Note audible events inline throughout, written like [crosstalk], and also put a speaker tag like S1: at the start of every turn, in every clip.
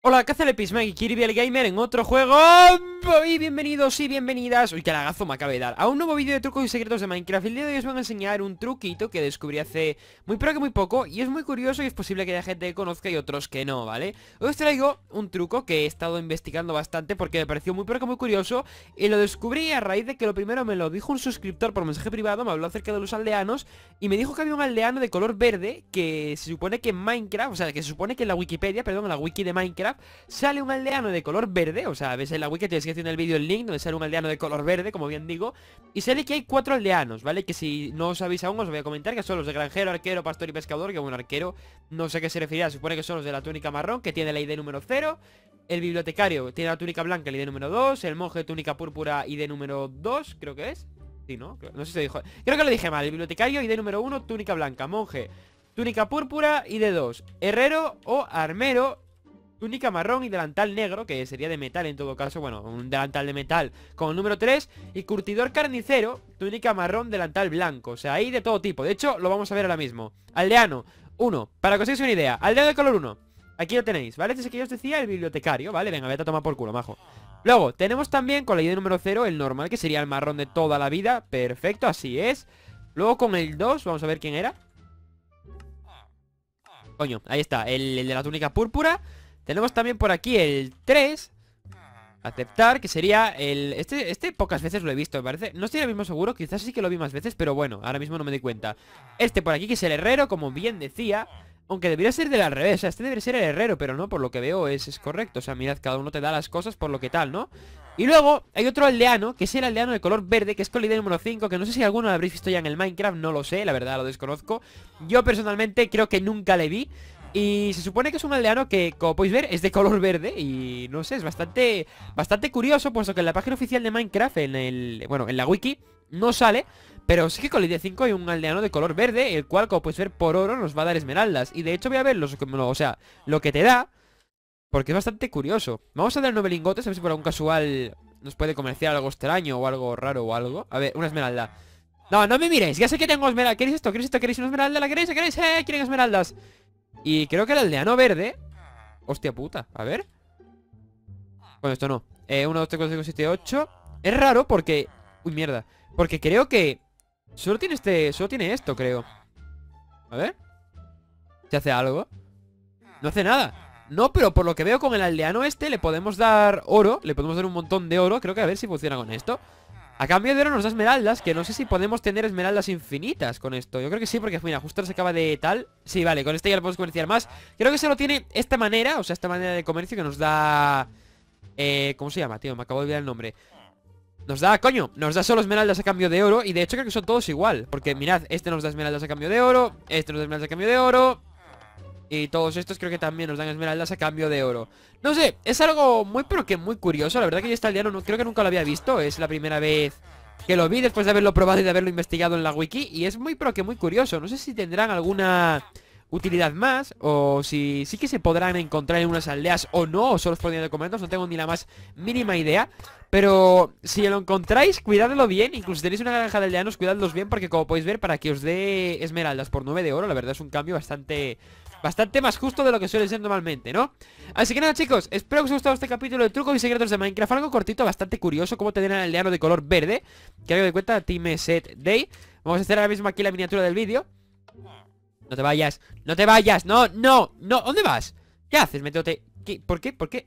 S1: Hola, ¿qué hace el Epismag y Kirby el Gamer en otro juego? Y bienvenidos y bienvenidas Uy, qué lagazo me acaba de dar A un nuevo vídeo de trucos y secretos de Minecraft El día de hoy os voy a enseñar un truquito que descubrí hace muy pero que muy poco Y es muy curioso y es posible que haya gente que conozca y otros que no, ¿vale? Hoy os traigo un truco que he estado investigando bastante Porque me pareció muy pero muy curioso Y lo descubrí a raíz de que lo primero me lo dijo un suscriptor por mensaje privado Me habló acerca de los aldeanos Y me dijo que había un aldeano de color verde Que se supone que en Minecraft, o sea, que se supone que en la Wikipedia, perdón, en la wiki de Minecraft sale un aldeano de color verde, o sea, ves en la wiki, te que hacer el vídeo el link donde sale un aldeano de color verde, como bien digo, y sale que hay cuatro aldeanos, ¿vale? Que si no os sabéis aún os voy a comentar que son los de granjero, arquero, pastor y pescador, que bueno, arquero, no sé a qué se Se supone que son los de la túnica marrón, que tiene la ID número 0, el bibliotecario tiene la túnica blanca, la ID número 2, el monje túnica púrpura, ID número 2, creo que es. Sí, ¿no? No sé si se dijo. Creo que lo dije mal. El bibliotecario, ID número 1, túnica blanca. Monje, túnica púrpura, ID 2. Herrero o armero, túnica marrón y delantal negro, que sería de metal en todo caso, bueno, un delantal de metal Con el número 3, y curtidor carnicero, túnica marrón, delantal blanco, o sea, ahí de todo tipo, de hecho, lo vamos a ver ahora mismo. Aldeano, 1, para que os hagáis una idea, aldeano de color 1, aquí lo tenéis, ¿vale? Este es el que yo os decía, el bibliotecario, ¿vale? Venga, vete a tomar por culo, majo. Luego, tenemos también con la idea número 0, el normal, que sería el marrón de toda la vida, perfecto, así es. Luego con el 2, vamos a ver quién era. Coño, ahí está, el, el de la túnica púrpura tenemos también por aquí el 3 Aceptar, que sería el... Este, este pocas veces lo he visto, me parece No estoy ahora mismo seguro, quizás sí que lo vi más veces Pero bueno, ahora mismo no me di cuenta Este por aquí, que es el herrero, como bien decía aunque debería ser de la revés, o este debería ser el herrero Pero no, por lo que veo es, es correcto O sea, mirad, cada uno te da las cosas por lo que tal, ¿no? Y luego hay otro aldeano, que es el aldeano de color verde, que es con la idea número 5, que no sé si alguno lo habréis visto ya en el Minecraft, no lo sé, la verdad lo desconozco. Yo personalmente creo que nunca le vi, y se supone que es un aldeano que, como podéis ver, es de color verde Y no sé, es bastante bastante curioso Puesto que en la página oficial de Minecraft, en el bueno, en la wiki, no sale Pero sí que con la idea 5 hay un aldeano de color verde El cual, como podéis ver, por oro nos va a dar esmeraldas Y de hecho voy a ver o sea, lo que te da Porque es bastante curioso Vamos a dar nueve lingotes, a ver si por algún casual nos puede comerciar algo extraño o algo raro o algo A ver, una esmeralda no, no me miréis, ya sé que tengo esmeralda ¿Queréis esto? ¿Queréis esto? ¿Queréis una esmeralda? ¿La queréis? ¿La queréis? ¡Eh! ¿Quieren esmeraldas? Y creo que el aldeano verde Hostia puta, a ver Bueno, esto no 1, 2, 3, 4, 5, 7, 8 Es raro porque... Uy, mierda Porque creo que... Solo tiene este... Solo tiene esto, creo A ver ¿Se hace algo? No hace nada No, pero por lo que veo con el aldeano este Le podemos dar oro Le podemos dar un montón de oro Creo que a ver si funciona con esto a cambio de oro nos da esmeraldas Que no sé si podemos tener esmeraldas infinitas con esto Yo creo que sí, porque mira, justo se acaba de tal Sí, vale, con este ya lo podemos comerciar más Creo que solo tiene esta manera, o sea, esta manera de comercio Que nos da... Eh, ¿Cómo se llama, tío? Me acabo de olvidar el nombre nos da, coño, nos da solo esmeraldas a cambio de oro Y de hecho creo que son todos igual Porque mirad, este nos da esmeraldas a cambio de oro Este nos da esmeraldas a cambio de oro y todos estos creo que también nos dan esmeraldas a cambio de oro No sé, es algo muy pero que muy curioso La verdad que yo este aldeano no, creo que nunca lo había visto Es la primera vez que lo vi después de haberlo probado y de haberlo investigado en la wiki Y es muy pero que muy curioso No sé si tendrán alguna utilidad más O si sí que se podrán encontrar en unas aldeas o no O solo poniendo de comandos, no tengo ni la más mínima idea Pero si lo encontráis, cuidadlo bien Incluso si tenéis una granja de aldeanos, cuidadlos bien Porque como podéis ver, para que os dé esmeraldas por 9 de oro La verdad es un cambio bastante Bastante más justo de lo que suele ser normalmente, ¿no? Así que nada, chicos, espero que os haya gustado este capítulo de trucos y secretos de Minecraft Algo cortito, bastante curioso, como tener al aldeano de color verde Que hago de cuenta, Team Set Day Vamos a hacer ahora mismo aquí la miniatura del vídeo No te vayas, no te vayas, no, no, no ¿Dónde vas? ¿Qué haces, metiéndote? ¿Qué? ¿Por ¿Por qué?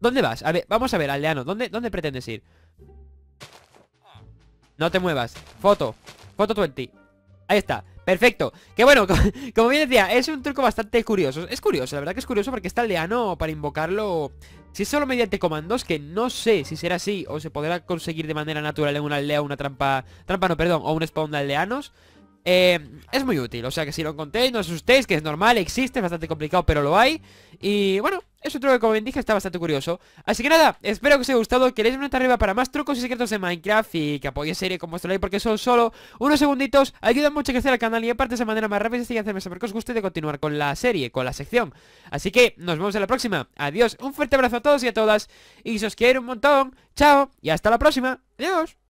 S1: ¿Dónde vas? A ver, vamos a ver, aldeano ¿Dónde, dónde pretendes ir? No te muevas, foto Foto 20 Ahí está Perfecto, que bueno, [laughs] como bien decía, es un truco bastante curioso Es curioso, la verdad que es curioso porque está aldeano para invocarlo Si es solo mediante comandos, que no sé si será así O se podrá conseguir de manera natural en una aldea una trampa Trampa no, perdón, o un spawn de aldeanos em, es muy útil, o sea que si lo encontréis, no os asustéis, que es normal, existe, es bastante complicado, pero lo hay Y bueno, es otro que como bien dije está bastante curioso Así que nada, espero que os haya gustado Que le una arriba para más trucos y secretos de Minecraft Y que apoyéis serie con vuestro like porque son solo unos segunditos Ayuda mucho a crecer al canal y aparte de esa manera más rápida y hacerme saber que os guste de continuar con la serie, con la sección Así que nos vemos en la próxima Adiós, un fuerte abrazo a todos y a todas Y si os quiero un montón, chao y hasta la próxima Adiós